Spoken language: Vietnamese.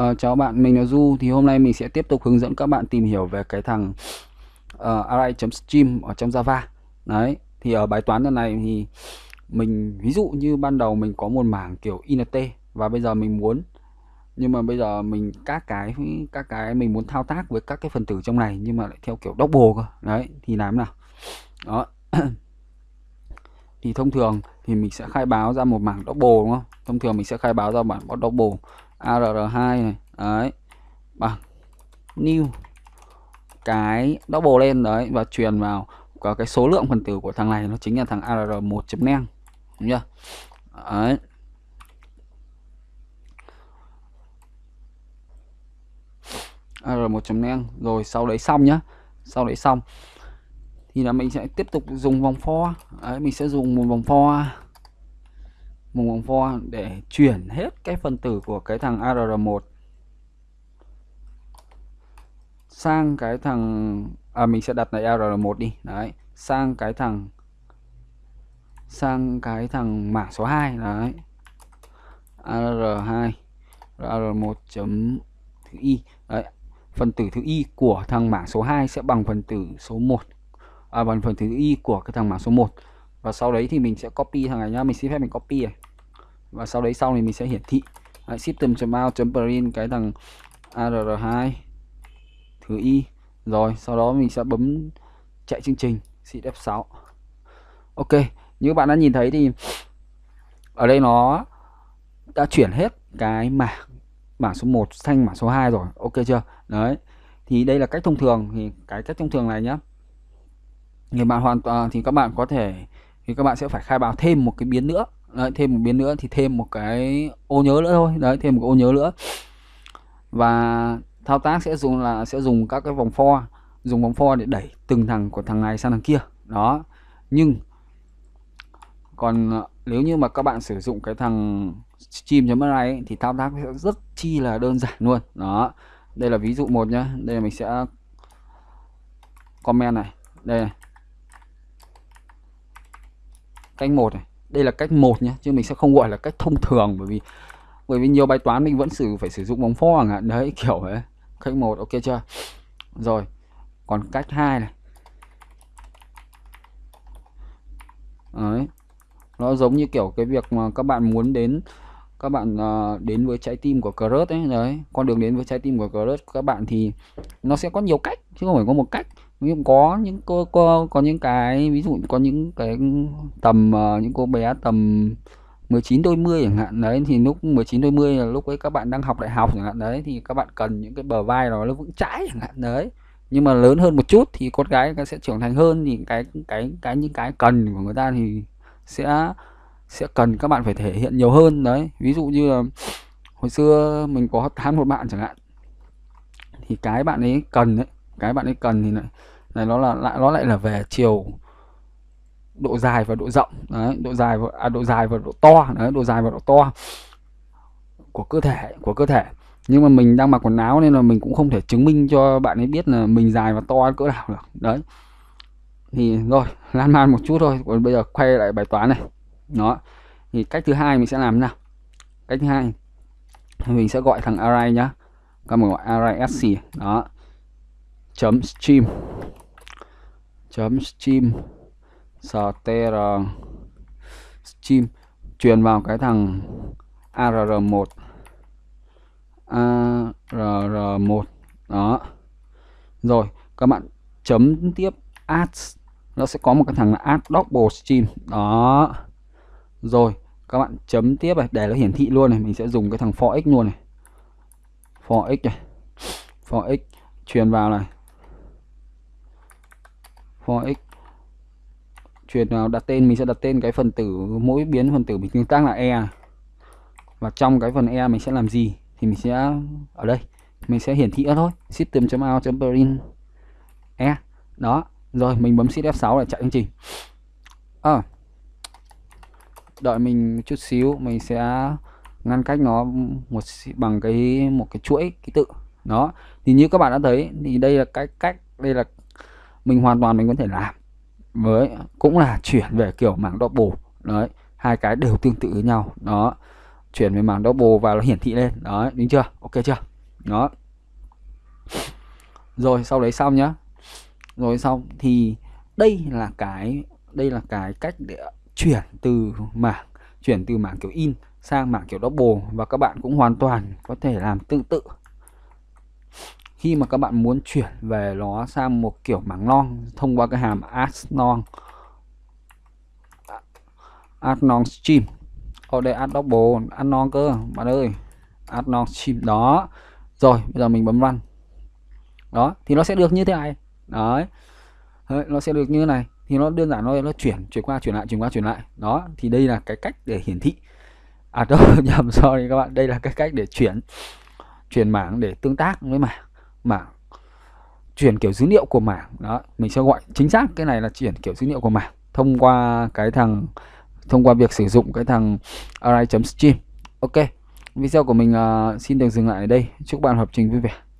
Uh, chào bạn, mình là Du thì hôm nay mình sẽ tiếp tục hướng dẫn các bạn tìm hiểu về cái thằng uh, ờ, array.stream ở trong Java. Đấy, thì ở bài toán lần này thì mình ví dụ như ban đầu mình có một mảng kiểu int và bây giờ mình muốn nhưng mà bây giờ mình các cái các cái mình muốn thao tác với các cái phần tử trong này nhưng mà lại theo kiểu double cơ. Đấy, thì làm nào? Đó. thì thông thường thì mình sẽ khai báo ra một mảng double đúng không? Thông thường mình sẽ khai báo ra bản double arr2 này đấy bằng new cái double lên đấy và truyền vào có cái số lượng phần tử của thằng này nó chính là thằng arr1 chấm neng đúng chưa đấy arr1 chấm neng rồi sau đấy xong nhá sau đấy xong thì là mình sẽ tiếp tục dùng vòng for đấy, mình sẽ dùng một vòng for mùng vòng for để chuyển hết cái phân tử của cái thằng ARR1 sang cái thằng à mình sẽ đặt lại ARR1 đi. Đấy, sang cái thằng sang cái thằng mảng số 2 đấy. AR2 AR1 chấm y. Đấy, phần tử thứ y của thằng mảng số 2 sẽ bằng phần tử số 1 à, bằng phần tử y của cái thằng mảng số 1 và sau đấy thì mình sẽ copy thằng này nhá mình xin phép mình copy này và sau đấy sau thì mình sẽ hiển thị đấy, system.out.print cái thằng arr2 thứ y rồi sau đó mình sẽ bấm chạy chương trình shift F6 ok như các bạn đã nhìn thấy thì ở đây nó đã chuyển hết cái mảng mảng số 1 sang mảng số 2 rồi ok chưa đấy thì đây là cách thông thường thì cái cách thông thường này nhá thì bạn hoàn toàn thì các bạn có thể thì các bạn sẽ phải khai báo thêm một cái biến nữa đấy, thêm một biến nữa thì thêm một cái ô nhớ nữa thôi đấy thêm một cái ô nhớ nữa và thao tác sẽ dùng là sẽ dùng các cái vòng for dùng vòng for để đẩy từng thằng của thằng này sang thằng kia đó nhưng còn ờ, nếu như mà các bạn sử dụng cái thằng stream chấm này thì thao tác sẽ rất chi là đơn giản luôn đó đây là ví dụ một nhá đây là mình sẽ comment này đây này cách một này đây là cách một nhé chứ mình sẽ không gọi là cách thông thường bởi vì bởi vì nhiều bài toán mình vẫn sử phải sử dụng bóng pho chẳng hạn đấy kiểu ấy cách một ok chưa rồi còn cách hai này đấy nó giống như kiểu cái việc mà các bạn muốn đến các bạn uh, đến với trái tim của Crut ấy đấy con đường đến với trái tim của Crut các bạn thì nó sẽ có nhiều cách chứ không phải có một cách ví dụ có những cô, cô có những cái ví dụ có những cái tầm ờ, những cô bé tầm 19 đôi mươi chẳng hạn đấy thì lúc 19 đôi mươi là lúc ấy các bạn đang học đại học chẳng hạn đấy thì các bạn cần những cái bờ vai đó nó vững chãi chẳng hạn đấy nhưng mà lớn hơn một chút thì con gái sẽ trưởng thành hơn thì cái cái cái những cái cần của người ta thì sẽ sẽ cần các bạn phải thể hiện nhiều hơn đấy ví dụ như là hồi xưa mình có tán một bạn chẳng hạn thì cái bạn ấy cần ấy cái bạn ấy cần thì này, này nó là lại nó lại là về chiều độ dài và độ rộng đấy, độ dài và à, độ dài và độ to đấy, độ dài và độ to của cơ thể của cơ thể nhưng mà mình đang mặc quần áo nên là mình cũng không thể chứng minh cho bạn ấy biết là mình dài và to cỡ nào được đấy thì rồi lan man một chút thôi còn bây giờ quay lại bài toán này nó thì cách thứ hai mình sẽ làm nào cách thứ hai mình sẽ gọi thằng array nhá các mình gọi array sc đó chấm stream chấm stream str stream truyền vào cái thằng arr1 arr1 đó rồi các bạn chấm tiếp add nó sẽ có một cái thằng là add double stream đó rồi các bạn chấm tiếp này để nó hiển thị luôn này mình sẽ dùng cái thằng for x luôn này for x này for x truyền vào này for x truyền vào đặt tên mình sẽ đặt tên cái phần tử mỗi biến phần tử mình tương tác là e và trong cái phần e mình sẽ làm gì thì mình sẽ ở đây mình sẽ hiển thị thôi system.out.print e đó rồi mình bấm shift F6 để chạy chương trình à, đợi mình chút xíu mình sẽ ngăn cách nó một bằng cái một cái chuỗi ký tự đó thì như các bạn đã thấy thì đây là cái cách đây là mình hoàn toàn mình có thể làm với cũng là chuyển về kiểu mảng double đấy hai cái đều tương tự với nhau đó chuyển về mảng double và nó hiển thị lên đó đúng chưa ok chưa đó rồi sau đấy xong nhá rồi xong thì đây là cái đây là cái cách để chuyển từ mảng chuyển từ mảng kiểu in sang mảng kiểu double và các bạn cũng hoàn toàn có thể làm tương tự khi mà các bạn muốn chuyển về nó sang một kiểu mảng long thông qua cái hàm add non add non stream ở đây add double add non cơ bạn ơi add non stream đó rồi bây giờ mình bấm run đó thì nó sẽ được như thế này đấy, đấy nó sẽ được như thế này thì nó đơn giản nó nó chuyển chuyển qua chuyển lại chuyển qua chuyển lại đó thì đây là cái cách để hiển thị à đâu nhầm sorry các bạn đây là cái cách để chuyển chuyển mảng để tương tác với mảng mảng chuyển kiểu dữ liệu của mảng đó mình sẽ gọi chính xác cái này là chuyển kiểu dữ liệu của mảng thông qua cái thằng thông qua việc sử dụng cái thằng array.stream ok video của mình uh, xin được dừng lại ở đây chúc bạn lập trình vui vẻ